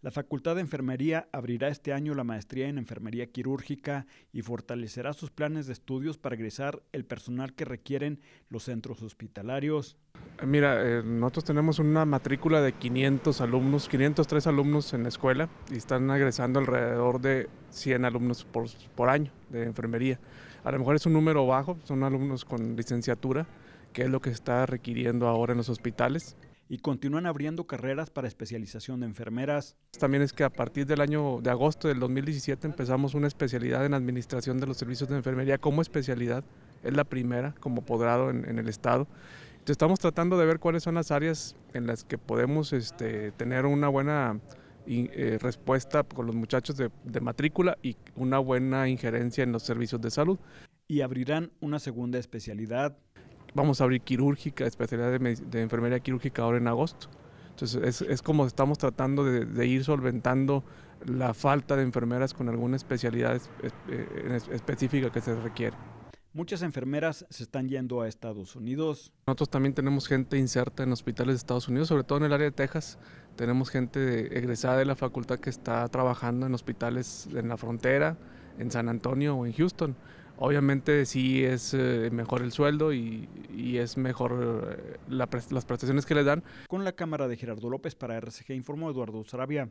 La Facultad de Enfermería abrirá este año la maestría en Enfermería Quirúrgica y fortalecerá sus planes de estudios para egresar el personal que requieren los centros hospitalarios. Eh, mira, eh, nosotros tenemos una matrícula de 500 alumnos, 503 alumnos en la escuela y están egresando alrededor de 100 alumnos por, por año de enfermería. A lo mejor es un número bajo, son alumnos con licenciatura, que es lo que está requiriendo ahora en los hospitales, y continúan abriendo carreras para especialización de enfermeras. También es que a partir del año de agosto del 2017 empezamos una especialidad en administración de los servicios de enfermería como especialidad, es la primera como podrado en, el estado. Entonces estamos tratando de ver cuáles son las áreas en las que podemos este, tener una buena eh, respuesta con los muchachos de matrícula y una buena injerencia en los servicios de salud. Y abrirán una segunda especialidad vamos a abrir quirúrgica, especialidad de, enfermería quirúrgica ahora en agosto. Entonces es, es como estamos tratando de, ir solventando la falta de enfermeras con alguna especialidad eh, específica que se requiere. Muchas enfermeras se están yendo a Estados Unidos. Nosotros también tenemos gente inserta en hospitales de Estados Unidos, sobre todo en el área de Texas. Tenemos gente egresada de la facultad que está trabajando en hospitales en la frontera, en San Antonio o en Houston. Obviamente sí es eh, mejor el sueldo y, y es mejor eh, las prestaciones que le dan. Con la cámara de Gerardo López para RCG informó Eduardo Sarabia.